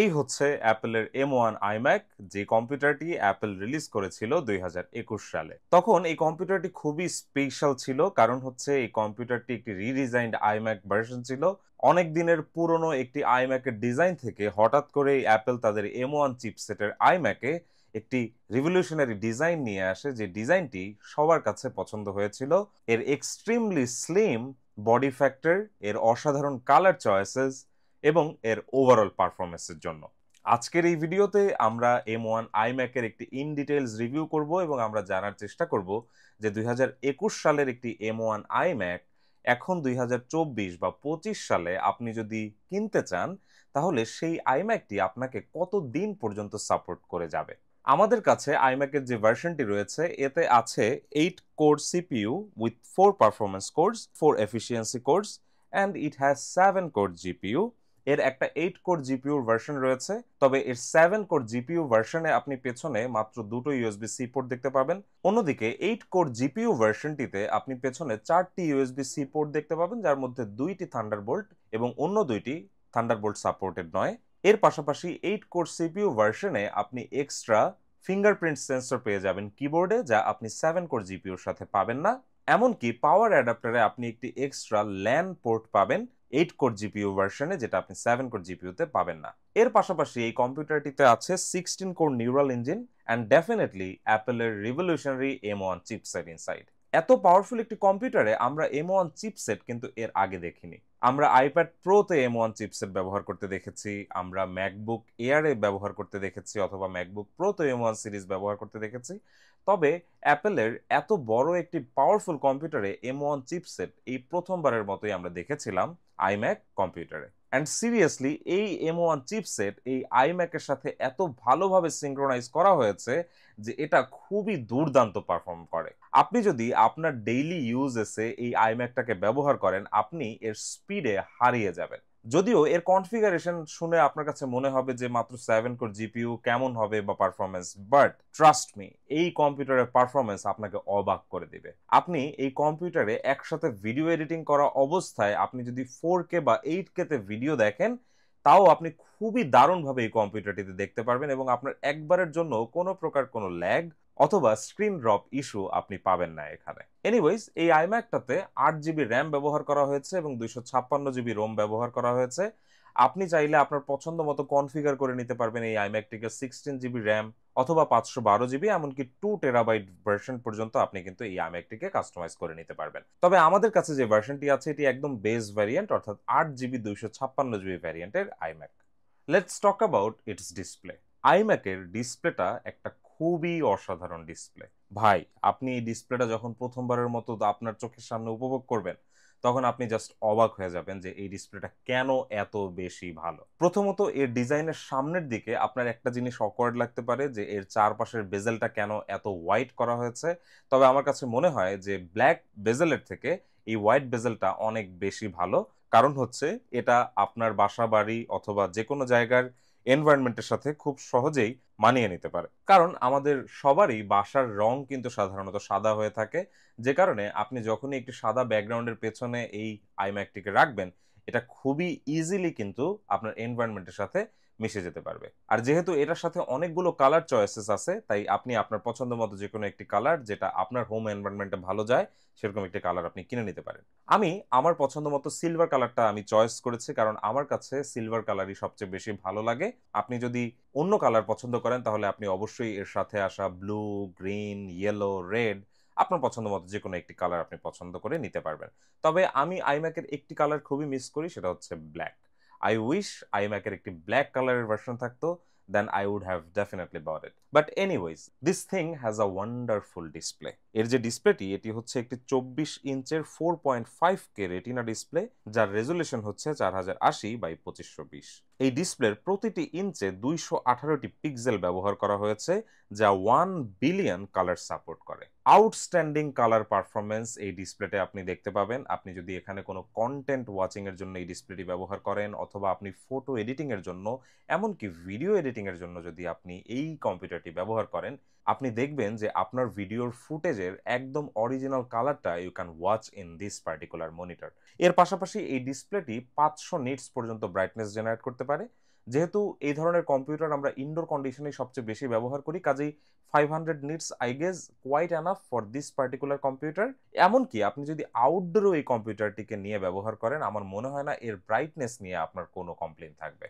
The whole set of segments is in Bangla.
এই হচ্ছে অ্যাপেলের এম ওয়ান আইম্যাক যে কম্পিউটারটি অ্যাপেল রিলিজ করেছিল দুই সালে তখন এই কম্পিউটারটি খুবই স্পেশাল ছিল কারণ হচ্ছে এই কম্পিউটারটি একটি রিডিজাইন্ড আইম্যাক ভার্সন ছিল অনেক দিনের পুরনো একটি আইম্যাকের ডিজাইন থেকে হঠাৎ করে অ্যাপেল তাদের এম ওয়ান চিপসেটের আইম্যাকে একটি রিভলিউশনারি ডিজাইন নিয়ে আসে যে ডিজাইনটি সবার কাছে পছন্দ হয়েছিল এর এক্সট্রিমলি স্লিম বডি ফ্যাক্টর এর অসাধারণ কালার চয়েসেস এবং এর ওভারঅল পারফরমেন্সের জন্য আজকের এই ভিডিওতে আমরা এম ওয়ান আইম্যাকের একটি ইন ডিটেলস রিভিউ করব এবং আমরা জানার চেষ্টা করব যে দুই সালের একটি এম ওয়ান আইম্যাক এখন দুই বা পঁচিশ সালে আপনি যদি কিনতে চান তাহলে সেই আইম্যাকটি আপনাকে কত দিন পর্যন্ত সাপোর্ট করে যাবে আমাদের কাছে আইম্যাকের যে ভার্সনটি রয়েছে এতে আছে eight core CPU with four performance cores four efficiency cores and it has seven core GPU এর একটা এইট কোর জিপিউর ভার্সন রয়েছে তবে এর সেভেন কোর জিপিউ ভার্সনে আপনি পেছনে মাত্র দুটো ইউএসবি সি পোর্ট দেখতে পাবেন অন্যদিকে এইট কোর জিপিউ ভার্সনটিতে আপনি পেছনে চারটি ইউএসবি সি পোর্ট দেখতে পাবেন যার মধ্যে দুইটি থান্ডারবোল্ট এবং অন্য দুইটি থান্ডারবোল্ট সাপোর্টেড নয় এর পাশাপাশি এইট কোর সিপিউ ভার্সনে আপনি এক্সট্রা ফিঙ্গারপ্রিন্ট সেন্সর পেয়ে যাবেন কিবোর্ডে যা আপনি সেভেন কোর জিপিউর সাথে পাবেন না এমনকি পাওয়ার অ্যাডাপ্টারে আপনি একটি এক্সট্রা ল্যান পোর্ট পাবেন এইট কোর জিপিউ ভার্সনে যেটা আপনি সেভেন কোর জিপিউতে পাবেন না এর পাশাপাশি এই কম্পিউটারটিতে আছে sixteen core neural engine and definitely অ্যাপেলের revolutionary M one chipset inside এত পাওয়ারফুল একটি কম্পিউটারে আমরা এম ওয়ান চিপসেট কিন্তু এর আগে দেখিনি আমরা আইপ্যাড প্রোতে এম ওয়ান চিপসেট ব্যবহার করতে দেখেছি আমরা ম্যাকবুক এয়ারে ব্যবহার করতে দেখেছি অথবা ম্যাকবুক প্রোতে এম ওয়ান সিরিজ ব্যবহার করতে দেখেছি তবে অ্যাপেলের এত বড় একটি পাওয়ারফুল কম্পিউটারে এম ওয়ান চিপসেট এই প্রথমবারের মতোই আমরা দেখেছিলাম আইম্যাক কম্পিউটারে অ্যান্ড সিরিয়াসলি এই এম ওয়ান চিপসেট এই আইম্যাকের সাথে এত ভালোভাবে সিঙ্ক্রোনাইজ করা হয়েছে যে এটা খুবই দুর্দান্ত পারফর্ম করে আপনি যদি আপনার ডেইলি ইউজেসে এই আইম্যাকটাকে ব্যবহার করেন আপনি এর স্পিডে হারিয়ে যাবেন যদিও এর কনফিগারেশন শুনে আপনার কাছে মনে হবে যে মাত্র সেভেন কোর জিপিইউ কেমন হবে বা পারফরমেন্স বাট ট্রাস্ট মি এই কম্পিউটারের পারফরমেন্স আপনাকে অবাক করে দিবে আপনি এই কম্পিউটারে একসাথে ভিডিও এডিটিং করা অবস্থায় আপনি যদি ফোর কে বা এইট কেতে ভিডিও দেখেন তাও আপনি খুবই দারুণভাবে এই কম্পিউটারটিতে দেখতে পারবেন এবং আপনার একবারের জন্য কোনো প্রকার কোনো ল্যাগ অথবা স্ক্রিন ড্রপ ইস্যু আপনি পাবেন না এখানে এনিওয়েজ এই আইম্যাকটাতে আট জিবি র্যাম ব্যবহার করা হয়েছে এবং দুইশো ছাপ্পান্ন জিবি রোম ব্যবহার করা হয়েছে আপনি চাইলে আপনার পছন্দ মতো কনফিগার করে নিতে পারবেন এই আইম্যাকটিকে সিক্সটিন জিবি র্যাম অথবা পাঁচশো বারো জিবি এমনকি টু টেরাবাইট ভার্সন পর্যন্ত আপনি কিন্তু এই আইম্যাকটিকে কাস্টমাইজ করে নিতে পারবেন তবে আমাদের কাছে যে ভার্সনটি আছে এটি একদম বেস ভ্যারিয়েন্ট অর্থাৎ আট জিবি দুইশো ছাপ্পান্ন জিবি ভ্যারিয়েন্টের iMac let's talk about its display আইম্যাকের ডিসপ্লেটা একটা খুবই অসাধারণ ডিসপ্লে ভাই আপনি এই ডিসপ্লেটা যখন প্রথমবারের মতো আপনার চোখের সামনে উপভোগ করবেন তখন আপনি জাস্ট অবাক হয়ে যাবেন যে এই ডিসপ্লেটা কেন এত বেশি ভালো প্রথমত এর ডিজাইনের সামনের দিকে আপনার একটা জিনিস অকওয়ার্ড লাগতে পারে যে এর চারপাশের বেজেলটা কেন এত হোয়াইট করা হয়েছে তবে আমার কাছে মনে হয় যে ব্ল্যাক বেজেলের থেকে এই হোয়াইট বেজেলটা অনেক বেশি ভালো কারণ হচ্ছে এটা আপনার বাসা বাড়ি অথবা যে কোনো জায়গার এনভায়রনমেন্টের সাথে খুব সহজেই মানিয়ে নিতে পারে কারণ আমাদের সবারই বাসার রং কিন্তু সাধারণত সাদা হয়ে থাকে যে কারণে আপনি যখনই একটি সাদা ব্যাকগ্রাউন্ডের পেছনে এই আইম্যাকটিকে রাখবেন এটা খুবই ইজিলি কিন্তু আপনার এনভায়রনমেন্টের সাথে মিশে যেতে পারবে আর যেহেতু এটার সাথে অনেকগুলো কালার চয়েসেস আছে তাই আপনি আপনার পছন্দ মতো যে কোনো একটি কালার যেটা আপনার হোম এনভায়রনমেন্টে ভালো যায় সেরকম একটি কালার আপনি কিনে নিতে পারেন আমি আমার পছন্দ মতো সিলভার কালারটা আমি চয়েস করেছি কারণ আমার কাছে সিলভার কালারই সবচেয়ে বেশি ভালো লাগে আপনি যদি অন্য কালার পছন্দ করেন তাহলে আপনি অবশ্যই এর সাথে আসা ব্লু গ্রিন ইয়েলো রেড আপনার পছন্দ মতো যে কোনো একটি কালার আপনি পছন্দ করে নিতে পারবেন তবে আমি আইম্যাকের একটি কালার খুবই মিস করি সেটা হচ্ছে ব্ল্যাক I wish iMac এর একটি black color version. Thakto, then I would have definitely bought it. But anyways, this thing has a wonderful display. এর যে ডিসপ্লেটি এটি হচ্ছে একটি চব্বিশ ইঞ্চের four point five K retina display যার রেজুলেশন হচ্ছে চার হাজার আশি বাই পঁচিশশো বিশ এই ডিসপ্লের প্রতিটি ইঞ্চে দুইশো আঠারোটি পিক্সেল ব্যবহার করা হয়েছে যা ওয়ান বিলিয়ন কালার সাপোর্ট করে আউটস্ট্যান্ডিং কালার পারফরমেন্স এই ডিসপ্লেতে আপনি দেখতে পাবেন আপনি যদি এখানে কোনো কন্টেন্ট ওয়াচিংয়ের জন্য এই ডিসপ্লেটি ব্যবহার করেন অথবা আপনি ফটো এডিটিংয়ের জন্য এমনকি ভিডিও এডিটিংয়ের জন্য যদি আপনি এই কম্পিউটারটি ব্যবহার করেন আপনি দেখবেন যে আপনার ভিডিওর ফুটেজের একদম অরিজিনাল কালারটা you can watch in this particular monitor এর পাশাপাশি এই ডিসপ্লেটি পাঁচশো নিটস পর্যন্ত ব্রাইটনেস জেনারেট করতে পারে যেহেতু এই ধরনের কম্পিউটার আমরা ইনডোর কন্ডিশনে সবচেয়ে বেশি ব্যবহার করি কাজেই five hundred nits I guess quite enough for this particular computer এমনকি আপনি যদি আউটডোরও এই কম্পিউটারটিকে নিয়ে ব্যবহার করেন আমার মনে হয় না এর ব্রাইটনেস নিয়ে আপনার কোনো কমপ্লেন থাকবে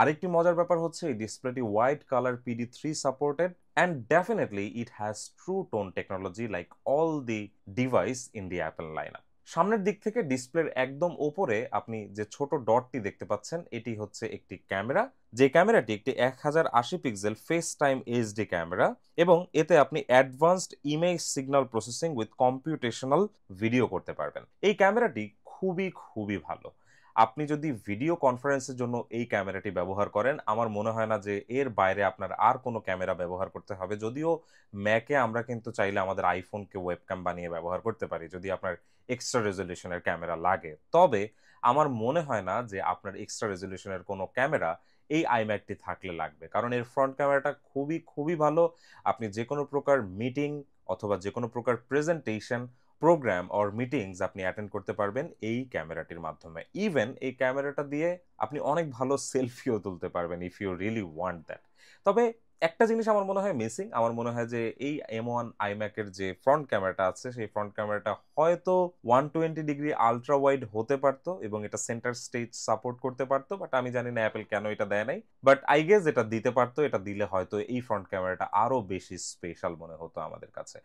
আরেকটি মজার ব্যাপার হচ্ছে এই ডিসপ্লেটি white colour PD three supported and definitely it has true tone technology like all the device in the Apple line সামনের দিক থেকে ডিসপ্লের একদম ওপরে আপনি যে ছোট ডটটি দেখতে পাচ্ছেন এটি হচ্ছে একটি ক্যামেরা যে ক্যামেরাটি একটি এক হাজার আশি pixel face time HD camera এবং এতে আপনি advanced image signal processing with computational video করতে পারবেন এই ক্যামেরাটি খুবই খুবই ভালো আপনি যদি ভিডিও কনফারেন্সের জন্য এই ক্যামেরাটি ব্যবহার করেন আমার মনে হয় না যে এর বাইরে আপনার আর কোনো ক্যামেরা ব্যবহার করতে হবে যদিও ম্যাকে আমরা কিন্তু চাইলে আমাদের আইফোনকে ওয়েবক্যাম বানিয়ে ব্যবহার করতে পারি যদি আপনার এক্সট্রা রেজলিউশনের ক্যামেরা লাগে তবে আমার মনে হয় না যে আপনার এক্সট্রা রেজলিউশনের কোনো ক্যামেরা এই আইম্যাকটি থাকলে লাগবে কারণ এর ফ্রন্ট ক্যামেরাটা খুবই খুবই ভালো আপনি যে কোনো প্রকার মিটিং অথবা যে কোনো প্রকার প্রেজেন্টেশন প্রোগ্রাম অর মিটিংস আপনি অ্যাটেন্ড করতে পারবেন এই ক্যামেরাটির মাধ্যমে ইভেন এই ক্যামেরাটা দিয়ে আপনি অনেক ভালো সেলফিও তুলতে পারবেন if you really want that তবে একটা জিনিস আমার মনে হয় মিসিং আমার মনে হয় যে এই এম ওয়ান আইম্যাকের যে ফ্রন্ট ক্যামেরাটা আছে সেই ফ্রন্ট ক্যামেরাটা হয়তো one twenty degree ultra wide হতে পারত এবং এটা সেন্টার স্টেজ সাপোর্ট করতে পারতো বাট আমি জানি না অ্যাপেল কেন এটা দেয় নাই বাট আই গেস এটা দিতে পারতো এটা দিলে হয়তো এই ফ্রন্ট ক্যামেরাটা আরও বেশি স্পেশাল মনে হতো আমাদের কাছে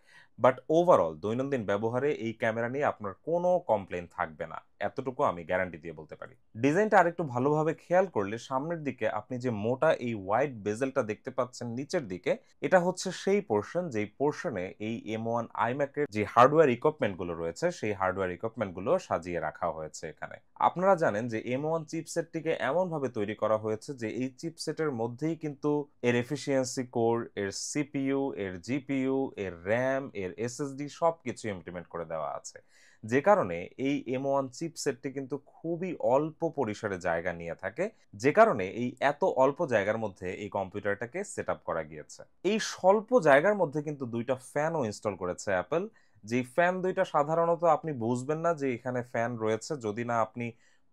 বাট ওভারঅল দৈনন্দিন ব্যবহারে এই ক্যামেরা নিয়ে আপনার কোনো কমপ্লেন থাকবে না এতটুকু আমি গ্যারান্টি দিয়ে বলতে পারি ডিজাইনটা আরেকটু ভালোভাবে খেয়াল করলে সামনের দিকে আপনি যে মোটা এই হোয়াইট বেজেলটা দেখতে পাচ্ছেন পাচ্ছেন নিচের দিকে এটা হচ্ছে সেই পোর্শন যেই পোর্শনে এই এম ওয়ান এর যে হার্ডওয়্যার ইকুইপমেন্টগুলো রয়েছে সেই হার্ডওয়্যার ইকুইপমেন্টগুলো সাজিয়ে রাখা হয়েছে এখানে আপনারা জানেন যে এম ওয়ান চিপসেটটিকে এমনভাবে তৈরি করা হয়েছে যে এই চিপসেটের মধ্যেই কিন্তু এর এফিসিয়েন্সি কোর এর সিপিইউ এর জিপিইউ এর র্যাম এর এসএসডি সব কিছু ইমপ্লিমেন্ট করে দেওয়া আছে যে কারণে এই এম ওয়ান চিপসেটটি কিন্তু খুবই অল্প পরিসরে জায়গা নিয়ে থাকে যে কারণে এই এত অল্প জায়গার মধ্যে এই কম্পিউটারটাকে সেট করা গিয়েছে এই স্বল্প জায়গার মধ্যে কিন্তু দুইটা ফ্যানও ইনস্টল করেছে অ্যাপেল যে ফ্যান দুইটা সাধারণত আপনি বুঝবেন না যে এখানে ফ্যান রয়েছে যদি না আপনি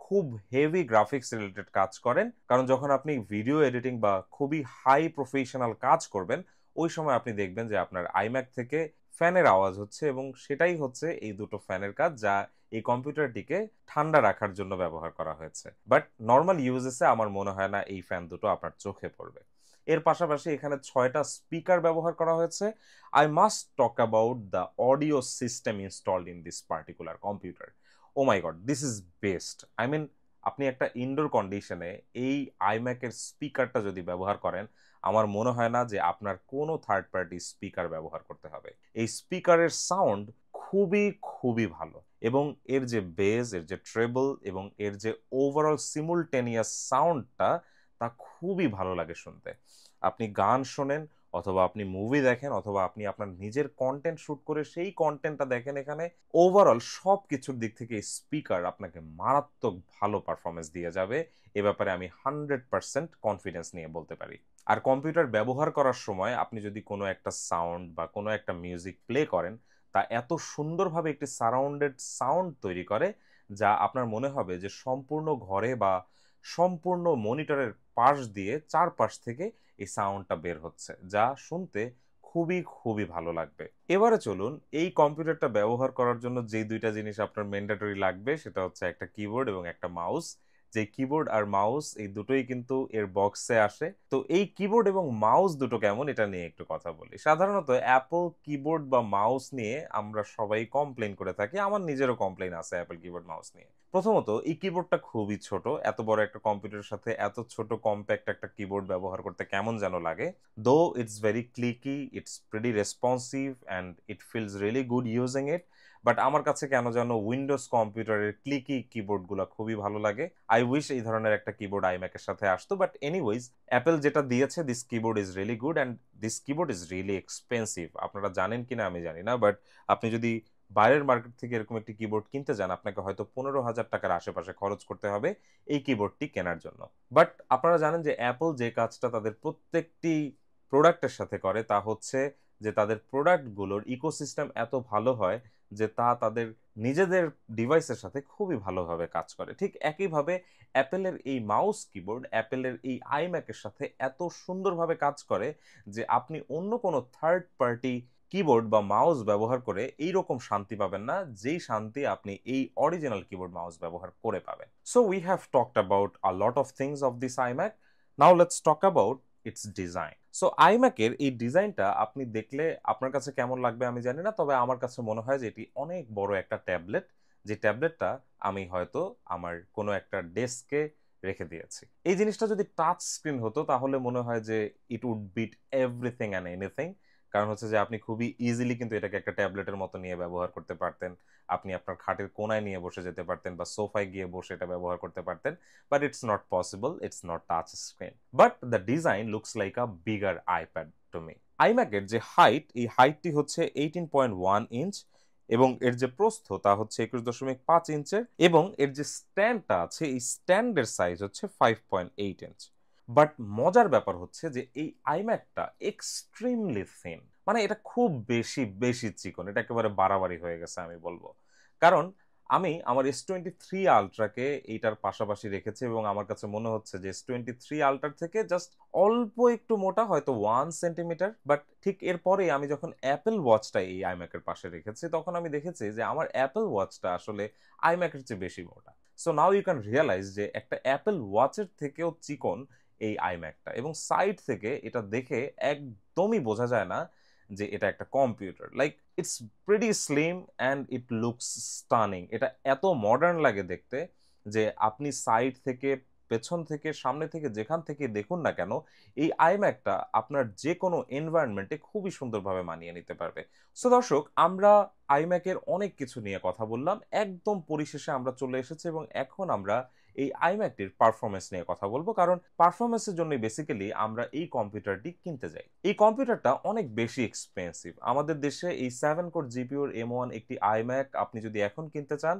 খুব হেভি গ্রাফিক্স রিলেটেড কাজ করেন কারণ যখন আপনি ভিডিও এডিটিং বা খুবই হাই প্রফেশনাল কাজ করবেন ওই সময় আপনি দেখবেন যে আপনার আইম্যাক থেকে ফ্যানের আওয়াজ হচ্ছে এবং সেটাই হচ্ছে এই দুটো ফ্যানের কাজ যা এই কম্পিউটারটিকে ঠান্ডা রাখার জন্য ব্যবহার করা হয়েছে বাট নর্মাল ইউজেসে আমার মনে হয় না এই ফ্যান দুটো আপনার চোখে পড়বে এর পাশাপাশি এখানে ছয়টা স্পিকার ব্যবহার করা হয়েছে I must talk about the audio system install in this particular computer oh my god this is best I mean আপনি একটা ইনডোর কন্ডিশনে এই আইম্যাকের স্পিকারটা যদি ব্যবহার করেন আমার মনে হয় না যে আপনার কোনো থার্ড পার্টি স্পিকার ব্যবহার করতে হবে এই স্পিকারের সাউন্ড খুবই খুবই ভালো এবং এর যে বেজ এর যে ট্রেবল এবং এর যে ওভারঅল সিমুলটেনিয়াস সাউন্ডটা তা খুবই ভালো লাগে শুনতে আপনি গান শোনেন অথবা আপনি মুভি দেখেন অথবা আপনি আপনার নিজের কন্টেন্ট শ্যুট করে সেই কন্টেন্টটা দেখেন এখানে ওভারঅল সব কিছুর দিক থেকে স্পিকার আপনাকে মারাত্মক ভালো পারফরমেন্স দিয়ে যাবে এ ব্যাপারে আমি হান্ড্রেড পারসেন্ট কনফিডেন্স নিয়ে বলতে পারি আর কম্পিউটার ব্যবহার করার সময় আপনি যদি কোনো একটা সাউন্ড বা কোনো একটা মিউজিক প্লে করেন তা এত সুন্দরভাবে একটি সারাউন্ডেড সাউন্ড তৈরি করে যা আপনার মনে হবে যে সম্পূর্ণ ঘরে বা সম্পূর্ণ মনিটরের পাশ দিয়ে চারপাশ থেকে এই সাউন্ডটা বের হচ্ছে যা শুনতে খুবই খুবই ভালো লাগবে এবারে চলুন এই কম্পিউটারটা ব্যবহার করার জন্য যে দুইটা জিনিস আপনার ম্যান্ডেটরি লাগবে সেটা হচ্ছে একটা কিবোর্ড এবং একটা মাউস যে কিবোর্ড আর মাউস এই দুটোই কিন্তু এর বক্সে আসে তো এই কিবোর্ড এবং মাউস দুটো কেমন এটা নিয়ে একটু কথা বলি সাধারণত অ্যাপল কিবোর্ড বা মাউস নিয়ে আমরা সবাই কমপ্লেন করে থাকি আমার নিজেরও কমপ্লেন আছে অ্যাপল কিবোর্ড মাউস নিয়ে প্রথমত এই কিবোর্ডটা খুবই ছোট এত বড় একটা কম্পিউটারের সাথে এত ছোট কম্প্যাক্ট একটা কিবোর্ড ব্যবহার করতে কেমন যেন লাগে though it's very clicky it's pretty responsive and it feels really good using it but আমার কাছে কেন যেন উইন্ডোজ কম্পিউটারের ক্লিকি কিবোর্ডগুলো খুবই ভালো লাগে আই উইশ এই ধরনের একটা কিবোর্ড আইম্যাকের সাথে আসতো বাট এনিওয়েজ অ্যাপেল যেটা দিয়েছে this keyboard is really good and this keyboard is really expensive আপনারা জানেন কিনা আমি জানি না বাট আপনি যদি বাইরের মার্কেট থেকে এরকম একটি কিবোর্ড কিনতে যান আপনাকে হয়তো পনেরো হাজার টাকার আশেপাশে খরচ করতে হবে এই কিবোর্ডটি কেনার জন্য বাট আপনারা জানেন যে অ্যাপল যে কাজটা তাদের প্রত্যেকটি প্রোডাক্টের সাথে করে তা হচ্ছে যে তাদের প্রোডাক্টগুলোর ইকোসিস্টেম এত ভালো হয় যে তা তাদের নিজেদের ডিভাইসের সাথে খুবই ভালোভাবে কাজ করে ঠিক একইভাবে অ্যাপেলের এই মাউস কিবোর্ড অ্যাপেলের এই আইম্যাকের সাথে এত সুন্দরভাবে কাজ করে যে আপনি অন্য কোনো থার্ড পার্টি কিবোর্ড বা মাউস ব্যবহার করে এই রকম শান্তি পাবেন না যেই শান্তি আপনি এই অরিজিনাল কিবোর্ড মাউস ব্যবহার করে পাবেন so we have talked about a lot of things of this iMac now let's talk about its design so আইম্যাকের এই ডিজাইনটা আপনি দেখলে আপনার কাছে কেমন লাগবে আমি জানি না তবে আমার কাছে মনে হয় যে এটি অনেক বড় একটা ট্যাবলেট যে ট্যাবলেটটা আমি হয়তো আমার কোনো একটা ডেস্কে রেখে দিয়েছি এই জিনিসটা যদি টাচ স্ক্রিন হতো তাহলে মনে হয় যে it would beat everything and anything কারণ হচ্ছে যে আপনি খুবই ইজিলি কিন্তু এটাকে একটা ট্যাবলেটের মতো নিয়ে ব্যবহার করতে পারতেন আপনি আপনার খাটের কোনায় নিয়ে বসে যেতে পারতেন বা সোফায় গিয়ে বসে এটা ব্যবহার করতে পারতেন but it's not possible it's not touch screen but the design looks like a bigger iPad to me আইম্যাকের যে হাইট এই হাইটটি হচ্ছে এইটিন পয়েন্ট ওয়ান ইঞ্চ এবং এর যে প্রস্থ তা হচ্ছে একুশ দশমিক পাঁচ ইঞ্চের এবং এর যে স্ট্যান্ডটা আছে এই স্ট্যান্ডের সাইজ হচ্ছে five point eight inch but মজার ব্যাপার হচ্ছে যে এই আইম্যাকটা এক্সট্রিমলি থিন মানে এটা খুব বেশি বেশি চিকন এটা একেবারে বাড়াবাড়ি হয়ে গেছে আমি বলবো কারণ আমি আমার এস টোয়েন্টি থ্রি আলট্রাকে এইটার পাশাপাশি রেখেছি এবং আমার কাছে মনে হচ্ছে যে এস টোয়েন্টি থ্রি আলট্রার থেকে জাস্ট অল্প একটু মোটা হয়তো ওয়ান সেন্টিমিটার বাট ঠিক এরপরে আমি যখন অ্যাপেল ওয়াচটা এই আইম্যাকের পাশে রেখেছি তখন আমি দেখেছি যে আমার অ্যাপেল ওয়াচটা আসলে আইম্যাকের চেয়ে বেশি মোটা so now you can realize যে একটা অ্যাপেল ওয়াচের থেকেও চিকন এই আইম্যাকটা এবং সাইড থেকে এটা দেখে একদমই বোঝা যায় না যে এটা একটা computer like it's pretty slim and it looks stunning এটা এত মডার্ন লাগে দেখতে যে আপনি সাইড থেকে পেছন থেকে সামনে থেকে যেখান থেকে দেখুন না কেন এই আইম্যাকটা আপনার যে কোনো এনভায়রনমেন্টে খুবই সুন্দরভাবে মানিয়ে নিতে পারবে সো দর্শক আমরা আইম্যাকের অনেক কিছু নিয়ে কথা বললাম একদম পরিশেষে আমরা চলে এসেছি এবং এখন আমরা এই আইম্যাকটির পারফরমেন্স নিয়ে কথা বলবো কারণ পারফরমেন্সের জন্য বেসিক্যালি আমরা এই কম্পিউটারটি কিনতে যাই এই কম্পিউটারটা অনেক বেশি এক্সপেন্সিভ আমাদের দেশে এই সেভেন কোর জিপিওর এম ওয়ান একটি আইম্যাক আপনি যদি এখন কিনতে চান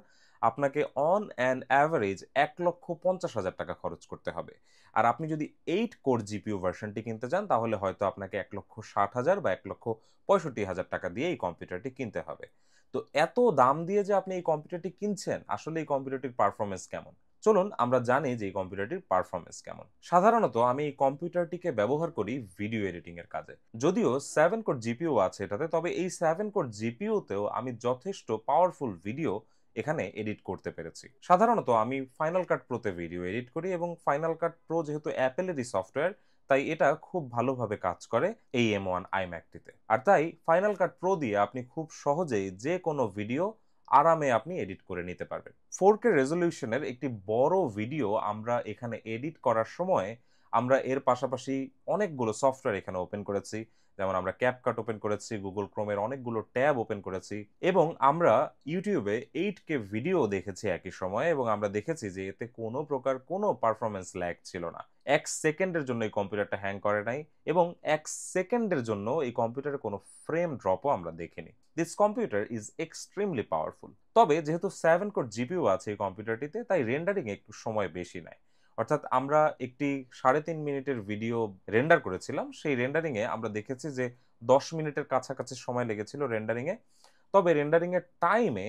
আপনাকে অন অ্যান্ড অ্যাভারেজ এক লক্ষ পঞ্চাশ হাজার টাকা খরচ করতে হবে আর আপনি যদি এইট কোর জিপিও ভার্সনটি কিনতে চান তাহলে হয়তো আপনাকে এক লক্ষ ষাট হাজার বা এক লক্ষ পঁয়ষট্টি হাজার টাকা দিয়ে এই কম্পিউটারটি কিনতে হবে তো এত দাম দিয়ে যে আপনি এই কম্পিউটারটি কিনছেন আসলে এই কম্পিউটারটির পারফরমেন্স কেমন চলুন আমরা জানি যে এই কম্পিউটারটির পারফরমেন্স কেমন সাধারণত আমি এই কম্পিউটারটিকে ব্যবহার করি ভিডিও এডিটিং এর কাজে যদিও সেভেন কোর জিপিও আছে এটাতে তবে এই সেভেন কোর জিপিওতেও আমি যথেষ্ট পাওয়ারফুল ভিডিও এখানে এডিট করতে পেরেছি সাধারণত আমি ফাইনাল কাট প্রোতে ভিডিও এডিট করি এবং ফাইনাল কাট প্রো যেহেতু অ্যাপেলেরই সফটওয়্যার তাই এটা খুব ভালোভাবে কাজ করে এই এম ওয়ান আইম্যাকটিতে আর তাই ফাইনাল কাট প্রো দিয়ে আপনি খুব সহজেই যে কোনো ভিডিও আরামে আপনি এডিট করে নিতে পারবেন ফোর কে রেজলিউশনের একটি বড় ভিডিও আমরা এখানে এডিট করার সময় আমরা এর পাশাপাশি অনেকগুলো সফটওয়্যার এখানে ওপেন করেছি যেমন আমরা ক্যাপকাট ওপেন করেছি গুগল ক্রোমের অনেকগুলো ট্যাব ওপেন করেছি এবং আমরা ইউটিউবে এইট কে ভিডিও দেখেছি একই সময়ে এবং আমরা দেখেছি যে এতে কোনো প্রকার কোনো পারফরমেন্স ল্যাগ ছিল না এক সেকেন্ডের জন্য এই কম্পিউটারটা হ্যাং করে নাই এবং এক সেকেন্ডের জন্য এই কম্পিউটারে কোনো ফ্রেম ড্রপও আমরা দেখিনি this computer is extremely powerful তবে যেহেতু সেভেন কোর জিপিও আছে এই কম্পিউটারটিতে তাই রেন্ডারিং একটু সময় বেশি নেয় অর্থাৎ আমরা একটি সাড়ে তিন মিনিটের ভিডিও রেন্ডার করেছিলাম সেই রেন্ডারিংয়ে আমরা দেখেছি যে দশ মিনিটের কাছাকাছি সময় লেগেছিল রেন্ডারিংয়ে তবে রেন্ডারিংয়ের টাইমে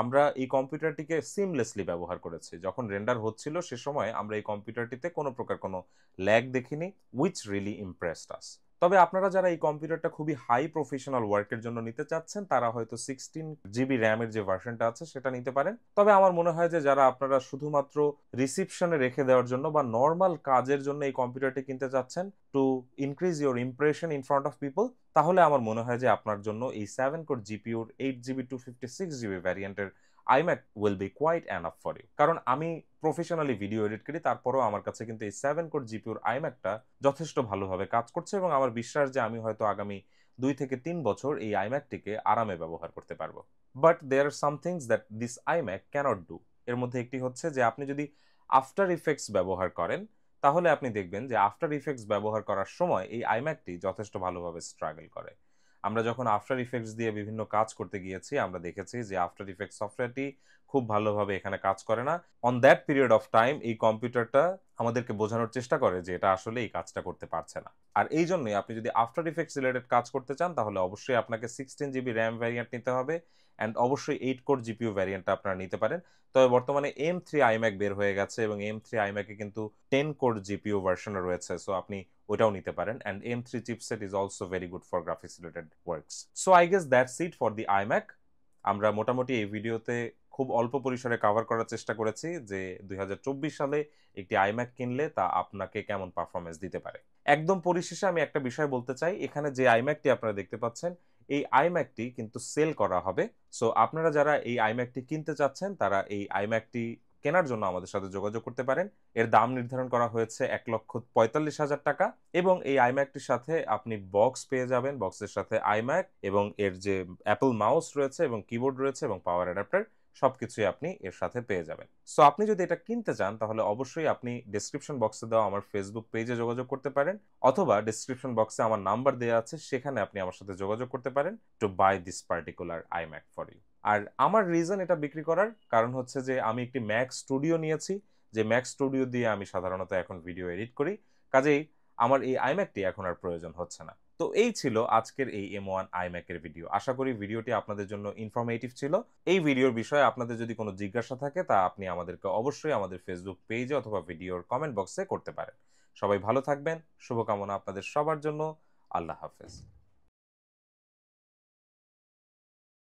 আমরা এই কম্পিউটারটিকে সিমলেসলি ব্যবহার করেছি যখন রেন্ডার হচ্ছিল সে সময় আমরা এই কম্পিউটারটিতে কোনো প্রকার কোনো ল্যাগ দেখিনি উইচ রিলি ইমপ্রেসড আস তবে আপনারা যারা এই কম্পিউটারটা খুবই হাই প্রফেশনাল ওয়ার্কের জন্য নিতে চাচ্ছেন তারা হয়তো সিক্সটিন জিবি র্যামের যে ভার্সনটা আছে সেটা নিতে পারেন তবে আমার মনে হয় যে যারা আপনারা শুধুমাত্র রিসিপশনে রেখে দেওয়ার জন্য বা নর্মাল কাজের জন্য এই কম্পিউটারটি কিনতে চাচ্ছেন to increase your impression in front of people তাহলে আমার মনে হয় যে আপনার জন্য এই সেভেন কোর জিপিউর eight GB two fifty six GB ভ্যারিয়েন্টের iMac will be quite enough for you কারণ আমি প্রফেশনালি ভিডিও এডিট করি তারপরেও আমার কাছে কিন্তু এই সেভেন কোড জিপিওর আইম্যাকটা যথেষ্ট ভালোভাবে কাজ করছে এবং আমার বিশ্বাস যে আমি হয়তো আগামী দুই থেকে তিন বছর এই আইম্যাকটিকে আরামে ব্যবহার করতে পারবো but there are some that this iMac can't do এর মধ্যে একটি হচ্ছে যে আপনি যদি আফটার ইফেক্টস ব্যবহার করেন তাহলে আপনি দেখবেন যে আফটার ইফেক্টস ব্যবহার করার সময় এই আইম্যাকটি যথেষ্ট ভালোভাবে স্ট্রাগল করে আমরা যখন আফটার ইফেক্টস দিয়ে বিভিন্ন কাজ করতে গিয়েছি আমরা দেখেছি যে আফটার ইফেক্ট সফটওয়্যারটি খুব ভালোভাবে এখানে কাজ করে না on that period of time এই কম্পিউটারটা আমাদেরকে বোঝানোর চেষ্টা করে যে এটা আসলে এই কাজটা করতে পারছে না আর এই জন্যই আপনি যদি আফটার ইফেক্টস রিলেটেড কাজ করতে চান তাহলে অবশ্যই আপনাকে সিক্সটিন জিবি র্যাম ভ্যারিয়েন্ট নিতে হবে অ্যান্ড অবশ্যই এইট কোর জিপিউ ভ্যারিয়েন্টটা আপনারা নিতে পারেন তবে বর্তমানে এম থ্রি আইম্যাক বের হয়ে গেছে এবং এম থ্রি আইম্যাকে কিন্তু টেন কোর জিপিউ ভার্সনও রয়েছে সো আপনি ওটাও নিতে পারেন and M three chipset is also very good for graphics related works so I guess that's it for the iMac আমরা মোটামুটি এই ভিডিওতে খুব অল্প পরিসরে কাভার করার চেষ্টা করেছি যে দুই সালে একটি আইম্যাক কিনলে তা আপনাকে কেমন পারফরমেন্স দিতে পারে একদম পরিশেষে আমি একটা বিষয় বলতে চাই এখানে যে আইম্যাকটি আপনারা দেখতে পাচ্ছেন এই আইম্যাকটি কিন্তু সেল করা হবে সো আপনারা যারা এই আইম্যাকটি কিনতে চাচ্ছেন তারা এই আইম্যাকটি কেনার জন্য আমাদের সাথে যোগাযোগ করতে পারেন এর দাম নির্ধারণ করা হয়েছে এক লক্ষ পঁয়তাল্লিশ হাজার টাকা এবং এই আইম্যাকটির সাথে আপনি বক্স পেয়ে যাবেন বক্সের সাথে আইম্যাক এবং এর যে অ্যাপল মাউস রয়েছে এবং কিবোর্ড রয়েছে এবং পাওয়ার অ্যাডাপ্টার সব কিছুই আপনি এর সাথে পেয়ে যাবেন সো আপনি যদি এটা কিনতে চান তাহলে অবশ্যই আপনি ডিসক্রিপশন বক্সে দেওয়া আমার ফেসবুক পেজে যোগাযোগ করতে পারেন অথবা ডিসক্রিপশন বক্সে আমার নাম্বার দেওয়া আছে সেখানে আপনি আমার সাথে যোগাযোগ করতে পারেন to buy this particular iMac for you আর আমার রিজন এটা বিক্রি করার কারণ হচ্ছে যে আমি একটি ম্যাক স্টুডিও নিয়েছি যে ম্যাক স্টুডিও দিয়ে আমি সাধারণত এখন ভিডিও এডিট করি কাজেই আমার এই আইম্যাকটি এখন আর প্রয়োজন হচ্ছে না তো এই ছিল আজকের এই এম ওয়ান আই ম্যাকের ভিডিও আশা করি ভিডিওটি আপনাদের জন্য ইনফরমেটিভ ছিল এই ভিডিওর বিষয়ে আপনাদের যদি কোনো জিজ্ঞাসা থাকে তা আপনি আমাদেরকে অবশ্যই আমাদের ফেসবুক পেজে অথবা ভিডিওর কমেন্ট বক্সে করতে পারেন সবাই ভালো থাকবেন শুভকামনা আপনাদের সবার জন্য আল্লাহ হাফেজ